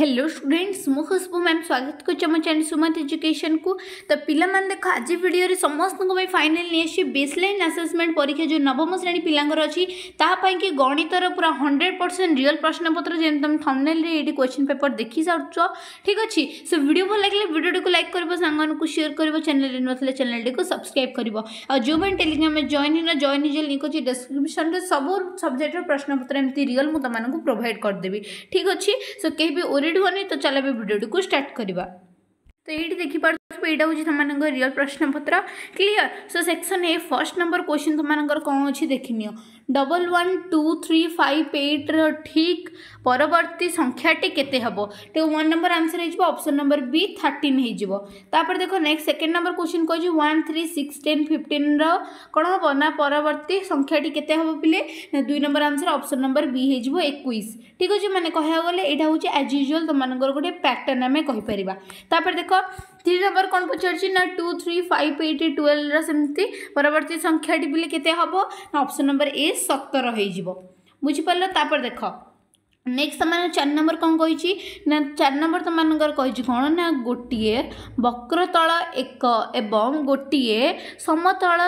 hello students मु खुशबू ma'am स्वागत कर चैनल सुमत एजुकेशन को तो पाने देख आज भिडियो समस्त फाइनाल नहीं बेसलाइन आसेसमेंट परीक्षा जो नवम श्रेणी पिलांर अच्छी ताकि गणितर पूरा हंड्रेड परसेंट रियल प्रश्नपत्र जमी तुम थमनेल ये क्वेश्चन पेपर देखी सारुच ठीक अच्छे से भिड भल लगे भिडियो को लाइक कर सांग सेयर कर चैनल ना चैनल को सब्सक्राइब कर आ जो मैंने टेलीग्राम में जॉइन होना जॉइन हो लिंक अच्छी डेस्क्रिप्सन सब सब्जेक्टर प्रश्नपत्र एमती रियल मुझे प्रोभाइड करदेवी ठीक अच्छे सो कहीं भी ଲେଟ୍ ହୁଅନି ତ ଚାଲ ଏବେ ଭିଡ଼ିଓଟିକୁ ଷ୍ଟାର୍ଟ କରିବା ତ ଏଇଠି ଦେଖିପାରୁଛ ଏଇଟା ହେଉଛି ତୁମମାନଙ୍କ ରିଅଲ୍ ପ୍ରଶ୍ନପତ୍ର clear so section A first number question ତୁମମାନଙ୍କର କ'ଣ ଅଛି ଦେଖିନିଅ double one two three five ଏଇଟ୍ର ଠିକ୍ ପରବର୍ତ୍ତୀ ସଂଖ୍ୟାଟି କେତେ ହେବ ଟୁ ୱାନ୍ ନମ୍ବର ଆନ୍ସର୍ ହେଇଯିବ ଅପସନ୍ ନମ୍ବର ବି ଥାର୍ଟିନ୍ ହେଇଯିବ ତାପରେ ଦେଖ ନେକ୍ସଟ ସେକେଣ୍ଡ ନମ୍ବର କ୍ୱେଶ୍ଚିନ୍ କହିଛି ୱାନ୍ ଥ୍ରୀ ସିକ୍ସ ଟେନ୍ ଫିଫ୍ଟିନ୍ର କ'ଣ ହେବ ନା ପରବର୍ତ୍ତୀ ସଂଖ୍ୟାଟି କେତେ ହେବ ପିଲେ ଦୁଇ number answer option number B ହେଇଯିବ ଏକୋଇଶ ଠିକ୍ ଅଛି ମାନେ କହିବାକୁ ଗଲେ ଏଇଟା ହେଉଛି ଆଜ୍ ୟୁଜୁଆଲ୍ ତୁମମାନଙ୍କର ଗୋଟେ ପ୍ୟାଟର୍ନ ଆମେ କହିପାରିବା ତାପରେ ଦେଖ थ्री नंबर कौन पचार टू थ्री फाइव एट ट्वेल्वर सेमती परवर्त संख्याटी बोले के अप्सन नंबर ए सतर हो बुझिपार तापर देख नेक्स्ट तुम चार नंबर कौन कही चार नंबर तुम कही कौन ना गोटे वक्रतल एक एवं गोटे समतल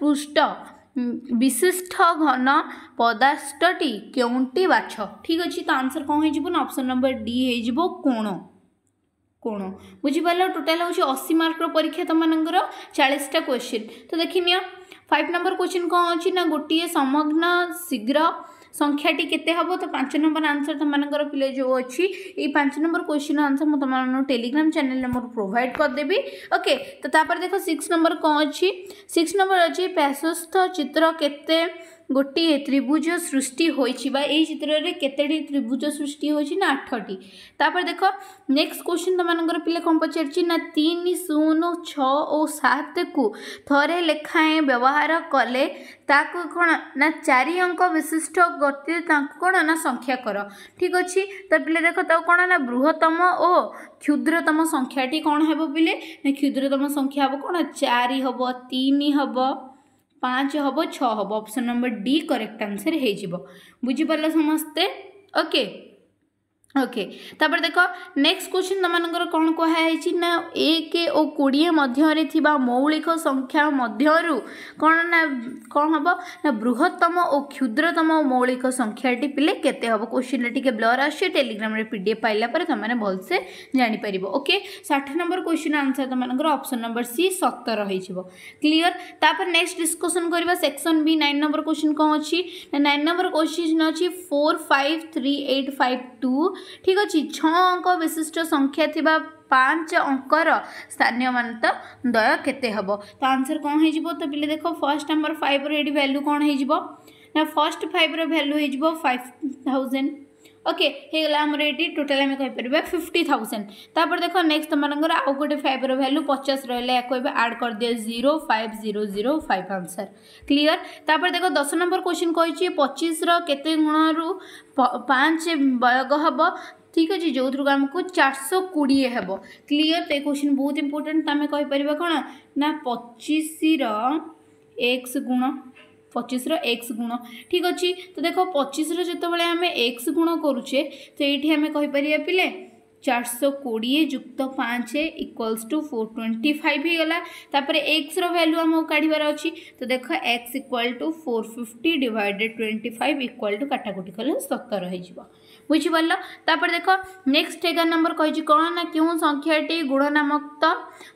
पृष्ठ विशिष्ट घन पदार्थटी क्योंटी बाछ ठीक अच्छे तो आंसर कौन हो ऑप्शन नंबर डी हो कोण कोण बुझीपाल टोटाल हूँ अशी मार्क परीक्षा तुम चालीसटा क्वेश्चन तो देखनी फाइव नंबर क्वेश्चन कौन अच्छी ना गोटे समग्न शीघ्र संख्याटी के तो पांच नंबर आंसर तुम पिले जो अच्छी पांच नंबर क्वेश्चन आंसर मुझे टेलीग्राम चैनल मोर प्रोभाइड करदेवि ओके तो देख सिक्स नंबर कौन अच्छी सिक्स नंबर अच्छी पैसस्थ चित्र के ଗୋଟିଏ ତ୍ରିଭୁଜ ସୃଷ୍ଟି ହୋଇଛି ବା ଏହି ଚିତ୍ରରେ କେତେଟି ତ୍ରିଭୁଜ ସୃଷ୍ଟି ହୋଇଛି ନା ଆଠଟି ତାପରେ ଦେଖ ନେକ୍ସଟ କ୍ୱେଶ୍ଚିନ୍ ତୁମମାନଙ୍କର ପିଲା କ'ଣ ପଚାରିଛି ନା ତିନି ଶୂନ ଛଅ ଓ ସାତକୁ ଥରେ ଲେଖାଏଁ ବ୍ୟବହାର କଲେ ତାକୁ କ'ଣ ନା ଚାରି ଅଙ୍କ ବିଶିଷ୍ଟ ଗତିରେ ତାଙ୍କୁ କ'ଣ ନା ସଂଖ୍ୟା କର ଠିକ୍ ଅଛି ତ ପିଲେ ଦେଖ ତାକୁ କ'ଣ ନା ବୃହତ୍ତମ ଓ କ୍ଷୁଦ୍ରତମ ସଂଖ୍ୟାଟି କ'ଣ ହେବ ପିଲେ କ୍ଷୁଦ୍ରତମ ସଂଖ୍ୟା ହେବ କ'ଣ ଚାରି ହେବ ତିନି ହେବ पाँच हम छ हम नंबर डी करेक्ट आंसर हो बुझिपार समस्ते ओके ওকে তাপরে দেখ নেক্সট কোশ্চিন তোমাদের কোণ কুহাইছি না এক ও কোড়িয়ে মধ্যে থাকা মৌলিক সংখ্যা মধ্যরু কোণ না কোণ হব না বৃহত্তম ও ক্ষুদ্রতম মৌলিক সংখ্যাটি পিলে কেতে হব কোশ্চিনটা টিকে ব্লর আসছে টেলিগ্রামে পিডিএফ পাইলা পরে তোমাদের ভালসে জাঁপার ওকে ষাঠি নম্বর কোশ্চিন আনসর তোমাদের অপসন নম্বর সি সতর হয়ে ক্লিয়ার তাপরে নেক্সট ডিসকসন করা section B nine number question কম অছি নাইন নম্বর কোশ্চিন অছি four five three eight five two ଠିକ୍ ଅଛି ଛଅ ଅଙ୍କ ବିଶିଷ୍ଟ ସଂଖ୍ୟା ଥିବା ପାଞ୍ଚ ଅଙ୍କର ସ୍ଥାନୀୟ ମାନତ ଦୟ କେତେ ହେବ ତ ଆନ୍ସର୍ କ'ଣ ହେଇଯିବ ତ ପିଲେ ଦେଖ ଫାର୍ଷ୍ଟ ଆମର ଫାଇଭ୍ର ଏଇଠି ଭ୍ୟାଲ୍ୟୁ କ'ଣ ହେଇଯିବ ନା ଫାର୍ଷ୍ଟ ଫାଇଭ୍ର ଭ୍ୟାଲ୍ୟୁ ହେଇଯିବ ଫାଇଭ୍ ଓକେ ହେଇଗଲା ଆମର ଏଇଠି ଟୋଟାଲ୍ ଆମେ କହିପାରିବା ଫିଫ୍ଟି ଥାଉଜେଣ୍ଡ ତାପରେ ଦେଖ ନେକ୍ସଟ ତୁମମାନଙ୍କର ଆଉ ଗୋଟେ ଫାଇଭ୍ର ଭ୍ୟାଲୁ ପଚାଶ ରହିଲା ୟାକୁ ଏବେ ଆଡ଼୍ କରିଦିଅ zero five zero zero five answer clear ତାପରେ ଦେଖ ଦଶ ନମ୍ବର କ୍ୱେଶ୍ଚିନ୍ କହିଛି ପଚିଶର କେତେ ଗୁଣରୁ ପାଞ୍ଚ ବୟଗ ହେବ ঠিক আছে যেথর আমি চারশো কোড়িয়ে হব ক্লিয়ার তো এই কোশ্চিন বহুত ইম্পর্টাট আমি কইপার কোণ না পঁচিশর এক্স গুণ পঁচিশর এক্স গুণ ঠিক অছি তো দেখ পঁচিশর যেতবে আমি এক্স গুণ করুছে তো এইটি আমি কইপারা পিলে চারশো কোড়িয়ে যুক্ত পাঁচ equals to four twenty five হয়ে গলা তাপরে এক্সর ভ্যালু আমাকে কাঢ়িবার অছি তো দেখ X equal to four fifty divided twenty five equal to কাটাকুটি কলে সতর হয়ে যাব ବୁଝିପାରିଲ ତାପରେ ଦେଖ ନେକ୍ସଟ ଏଗାର ନମ୍ବର କହିଛି କ'ଣ ନା କେଉଁ ସଂଖ୍ୟାଟି ଗୁଢ଼ନାମକ୍ତ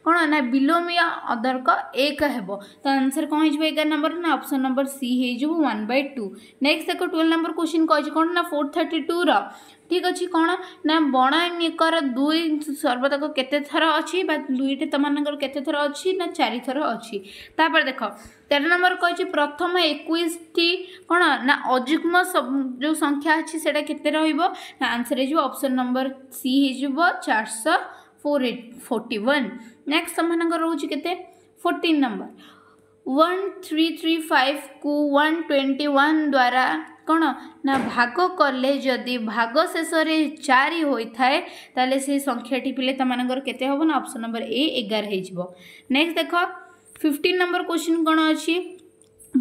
କ'ଣ ନା ବିଲୋମୀୟ ଅଦର୍କ ଏକ ହେବ ତ ଆନ୍ସର କ'ଣ ହେଇଯିବ ଏଗାର ନମ୍ବର ନା ଅପସନ୍ ନମ୍ବର ସି ହେଇଯିବ ୱାନ୍ ବାଇ ଟୁ ନେକ୍ସଟ ଦେଖ ଟୁଏଲ୍ଭ ନମ୍ବର କୋଶ୍ଚିନ୍ କହିଛି କ'ଣ ନା ଫୋର୍ ଥାର୍ଟି ଟୁର ଠିକ୍ ଅଛି କ'ଣ ନା ବଣାନିକର ଦୁଇ ସର୍ବତକ କେତେ ଥର ଅଛି ବା ଦୁଇଟି ତମାନଙ୍କର କେତେ ଥର ଅଛି ନା ଚାରିଥର ଅଛି ତାପରେ ଦେଖ তের নম্বর কী প্রথম একুশটি কোণ না অযুগ্ম যে সংখ্যা আছে সেটা কেতে রহব না আনসর হয়ে অপশন নম্বর সি হয়ে চারশো four eight forty one next তোমার রয়েছে কেতে fourteen number one three three five को वन ट्वेंटी वन द्वारा କ'ଣ ନା ଭାଗ କଲେ ଯଦି ଭାଗ ଶେଷରେ ଚାରି ହୋଇଥାଏ ତାହେଲେ ସେ ସଂଖ୍ୟାଟି ପିଲେ ତମାନଙ୍କର କେତେ ହେବ ନା ଅପସନ୍ ନମ୍ବର ଏ ଏଗାର ହେଇଯିବ ନେକ୍ସଟ ଦେଖ फिफ्टिन नम्बर क्वेसन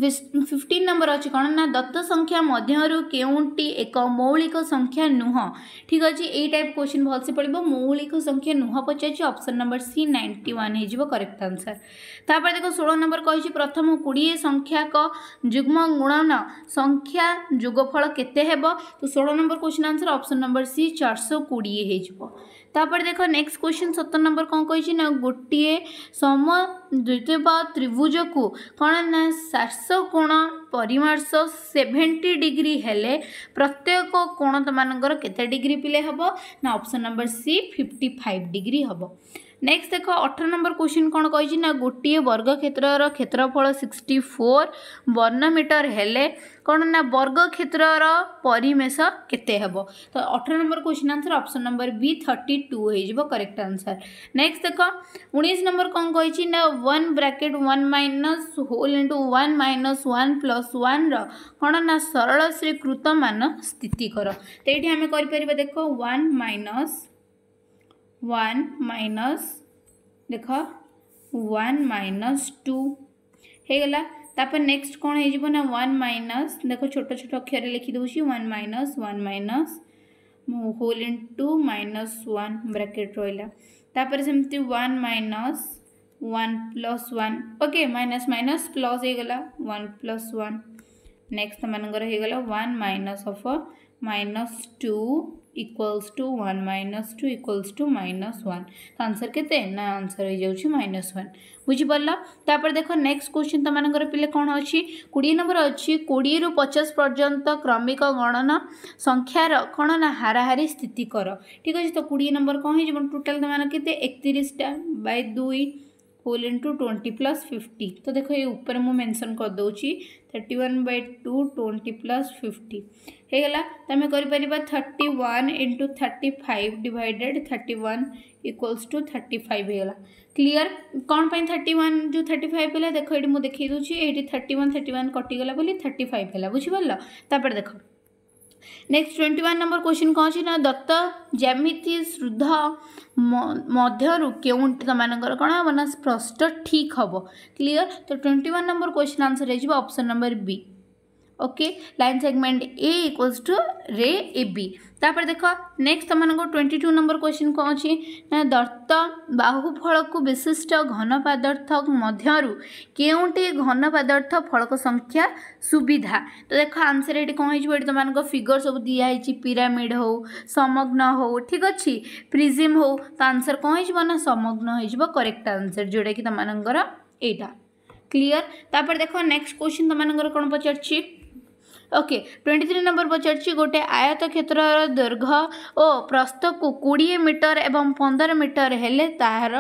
कि फिफ्टिन नम्बर अझ नत्तसङ्ख्या मध्य के मौलिक संख्या नुह ठीक अहिले ए टाइप भल से पढ्नु मौलिक संख्या नुह पचाइ option number C ninety one has correct answer त षो नम्बर प्रथम किडिए संख्याक जुग्म गुणन संख्या जुगफल केते तो षो number question answer option number C चार सौ किडिए है ତାପରେ ଦେଖ ନେକ୍ସଟ କ୍ୱେଶ୍ଚିନ୍ ସତର ନମ୍ବର କ'ଣ କହିଛି ନା ଗୋଟିଏ ସମ ଦ୍ୱିତୀୟ ବା ତ୍ରିଭୁଜକୁ କ'ଣ ନା ସାତଶ କୋଣ ପରିମାର୍ଶ ସେଭେଣ୍ଟି ଡିଗ୍ରୀ ହେଲେ ପ୍ରତ୍ୟେକ କୋଣ ତମାନଙ୍କର କେତେ ଡିଗ୍ରୀ ପିଲେ ହେବ ନା option number C fifty five degree ହେବ नेक्स्ट देख अठर नंबर क्वेश्चन कौन कही गोटे वर्ग क्षेत्र क्षेत्रफल सिक्सटी फोर वर्णमीटर हेले कौन ना वर्ग क्षेत्र परिमेश केते तो अठर number question answer option number B thirty two हो करेक्ट आंसर नेक्स्ट देख उन्नीस नंबर कौन कही one bracket one minus whole into one minus one plus one रण ना सरल श्रीकृत मान स्थित कर तो ये आम कर देख वन माइनस वन माइनस देख वन माइनस टू हो गला नेक्स्ट कौन हो ना वन माइनस देख छोट छोट अक्षर लिखिदे one minus one minus whole into minus one bracket रहा तापर सेमती one minus one plus one okay minus minus plus होगा वन प्लस वन नेक्स्ट मानकर होगा one minus of minus two equals to one minus two equals to minus one ତ answer କେତେ ନା answer ହେଇଯାଉଛି ମାଇନସ୍ ୱାନ୍ ବୁଝିପାରିଲ ତାପରେ ଦେଖ ନେକ୍ସଟ କ୍ୱେଶ୍ଚିନ୍ ତମାନଙ୍କର ପିଲେ କ'ଣ ଅଛି କୋଡ଼ିଏ ନମ୍ବର ଅଛି କୋଡ଼ିଏରୁ ପଚାଶ ପର୍ଯ୍ୟନ୍ତ କ୍ରମିକ ଗଣନ ସଂଖ୍ୟାର କ'ଣ ନା ହାରାହାରି ସ୍ଥିତି କର ଠିକ୍ ଅଛି ତ କୋଡ଼ିଏ ନମ୍ବର କ'ଣ ହେଇଯିବ ଟୋଟାଲ୍ ତମାନ କେତେ ଏକତିରିଶଟା ବାଇ ଦୁଇ whole into twenty plus fifty तो देखो ये ऊपर मुझे मेंशन कर दूँ thirty one by two twenty plus fifty ହେଇଗଲା ତ ଆମେ କରିପାରିବା thirty one into thirty five divided thirty one equals to thirty five ହେଇଗଲା କ୍ଲିଅର କ'ଣ ପାଇଁ ଥାର୍ଟି ୱାନ୍ ଯେଉଁ ଥାର୍ଟି ଫାଇଭ୍ ହେଲା ଦେଖ ଏଇଠି ମୁଁ ଦେଖେଇ ଦେଉଛି ଏଇଠି ଥାର୍ଟି ୱାନ୍ ଥାର୍ଟି ୱାନ୍ କଟିଗଲା ବୋଲି ଥାର୍ଟି ଫାଇଭ୍ ହେଲା ବୁଝିପାରିଲ ତାପରେ ଦେଖ next twenty one number question କ'ଣ ଅଛି ନା ଦତ୍ତ ଜ୍ୟାମିତି ଶୁଦ୍ଧ ମଧ୍ୟରୁ କେଉଁଟି ସେମାନଙ୍କର କ'ଣ ହେବ ନା ସ୍ପଷ୍ଟ ଠିକ୍ ହେବ କ୍ଲିଅର ତ twenty one number question answer ହେଇଯିବ option number B okay line segment A equals to ray A B ତାପରେ ଦେଖ ନେକ୍ସଟ ତୁମମାନଙ୍କୁ ଟ୍ୱେଣ୍ଟି ଟୁ ନମ୍ବର କ୍ୱେଶ୍ଚିନ୍ କ'ଣ ଅଛି ନା ଦତ୍ତ ବାହୁଫଳକୁ ବିଶିଷ୍ଟ ଘନ ପଦାର୍ଥ ମଧ୍ୟରୁ କେଉଁଟି ଘନ ପଦାର୍ଥ ଫଳକ ସଂଖ୍ୟା ସୁବିଧା ତ ଦେଖ ଆନ୍ସର ଏଠି କ'ଣ ହେଇଯିବ ଏଠି ତୁମମାନଙ୍କ ଫିଗର ସବୁ ଦିଆହେଇଛି ପିରାମିଡ଼ ହେଉ ସମଗ୍ନ ହେଉ ଠିକ୍ ଅଛି ପ୍ରିଜିମ୍ ହେଉ ତ ଆନ୍ସର କ'ଣ ହେଇଯିବ ନା ସମଗ୍ନ ହେଇଯିବ କରେକ୍ଟ ଆନ୍ସର ଯେଉଁଟାକି ତୁମମାନଙ୍କର ଏଇଟା କ୍ଲିଅର ତାପରେ ଦେଖ ନେକ୍ସଟ କ୍ୱେଶ୍ଚିନ୍ ତୁମମାନଙ୍କର କ'ଣ ପଚାରିଛି ଓକେ ଟ୍ୱେଣ୍ଟି ଥ୍ରୀ ନମ୍ବର ପଚାରୁଛି ଗୋଟେ ଆୟତ କ୍ଷେତ୍ରର ଦୈର୍ଘ୍ୟ ଓ ପ୍ରସ୍ତକୁ କୋଡ଼ିଏ ମିଟର ଏବଂ ପନ୍ଦର ମିଟର ହେଲେ ତାହାର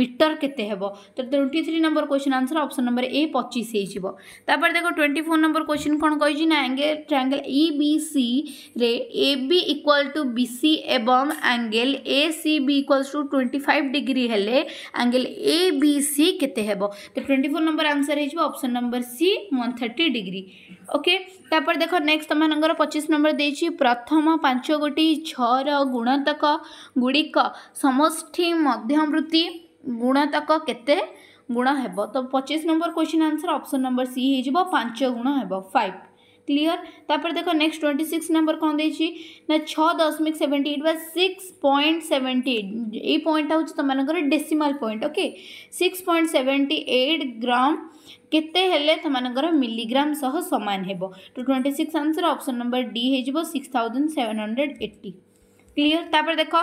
ମିଟର କେତେ ହେବ ତ twenty three number question answer option number A ପଚିଶ ହେଇଯିବ ତାପରେ ଦେଖ ଟ୍ୱେଣ୍ଟି ଫୋର୍ ନମ୍ବର କ୍ୱେଶ୍ଚିନ୍ କ'ଣ କହିଛି ନା ଆଙ୍ଗେଲ ଟ୍ରାଙ୍ଗେଲ୍ ଇ ବି ସିରେ A B equal to B C ଏବଂ angle A C B equals to twenty five degree ହେଲେ ଆଙ୍ଗେଲ ଏ ବି ସି କେତେ ହେବ ତ ଟ୍ୱେଣ୍ଟି ଫୋର୍ ନମ୍ବର ଆନ୍ସର୍ ହେଇଯିବ option number C one thirty degree okay ତାପରେ তারপরে দেখো নেক্সট তোমাদের পঁচিশ নম্বর দিয়েছি প্রথম পাঁচ গোটি ছর গুণতক গুড়িক সমষ্টি মধ্যবৃত্তি গুণতক কেতে গুণ হব তো পঁচিশ number question answer option number C হয়ে পাঁচ গুণ হব ফাইভ क्लियर तापर देख नेक्स्ट ट्वेंटी सिक्स नंबर कौन दे छः दशमिक सेवेन्टी एट बा सिक्स पॉइंट सेवेन्टी ए पॉइंट हूँ तुम decimal point okay six point seventy eight gram के मिलीग्राम सह सामान तो twenty six answer option number D हो six thousand seven hundred eighty clear तापर देख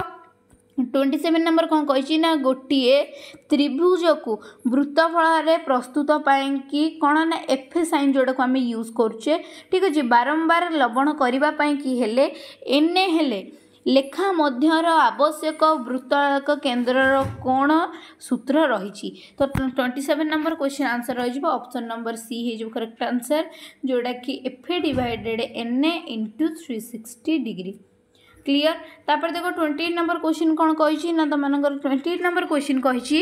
ଟ୍ୱେଣ୍ଟି ସେଭେନ୍ ନମ୍ବର କ'ଣ କହିଛି ନା ଗୋଟିଏ ତ୍ରିଭୁଜକୁ ବୃତ୍ତଫଳରେ ପ୍ରସ୍ତୁତ ପାଇଁ କି କ'ଣ ନା ଏଫ୍ ସାଇନ୍ ଯେଉଁଟାକୁ ଆମେ ୟୁଜ୍ କରୁଛେ ଠିକ୍ ଅଛି ବାରମ୍ବାର ଲବଣ କରିବା ପାଇଁ କି ହେଲେ ଏନ୍ଏ ହେଲେ ଲେଖା ମଧ୍ୟର ଆବଶ୍ୟକ ବୃତ୍ତକ କେନ୍ଦ୍ରର କ'ଣ ସୂତ୍ର ରହିଛି ତ twenty seven number question answer ରହିଯିବ ଅପସନ୍ ନମ୍ବର ସି ହେଇଯିବ କରେକ୍ଟ ଆନ୍ସର୍ ଯେଉଁଟାକି F divided N A into three sixty degree clear তাপরে দেখো টোয়েন্টি এইট নম্বর কোশ্চিন কোণ কী না তোমার টোয়েন্টি এইট নম্বর কোশ্চিন কী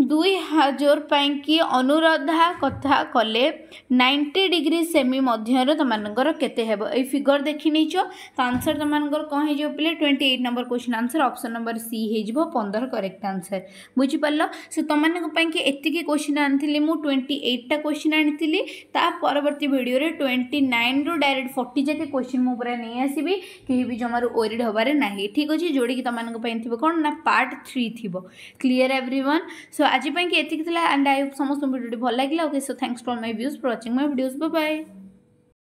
दुई हजार पाई अनुराधा कथा कले नाइंटी डिग्री सेमी मध्य तुमको के फिगर देखी नहींच तो आंसर तुमको कौन हो twenty eight number question answer option number C हो पंदर करेक्ट आंसर बुझिपाल से तुमको एतिक क्वेश्चन आनी मुझ ट्वेंटी एट्टा क्वेश्चन आनी थी परवर्त भिडियो ट्वेंटी नाइन रु डायरेक्ट फोर्टी जाके क्वेश्चन मुझे पूरा नहीं आसवि कहीं भी जमार ओरीड हमारे ना ठीक अच्छे जोड़ी तुमको कौन ना पार्ट थ्री थी clear every one so so ଆଜି ପାଇଁକି ଏତିକି ଥିଲା ଆଣ୍ଡ ଆଇ ସମସ୍ତଙ୍କୁ ଭିଡ଼ିଓଟି ଭଲ ଲାଗିଲା okay so thanks for my views for watching my videos bye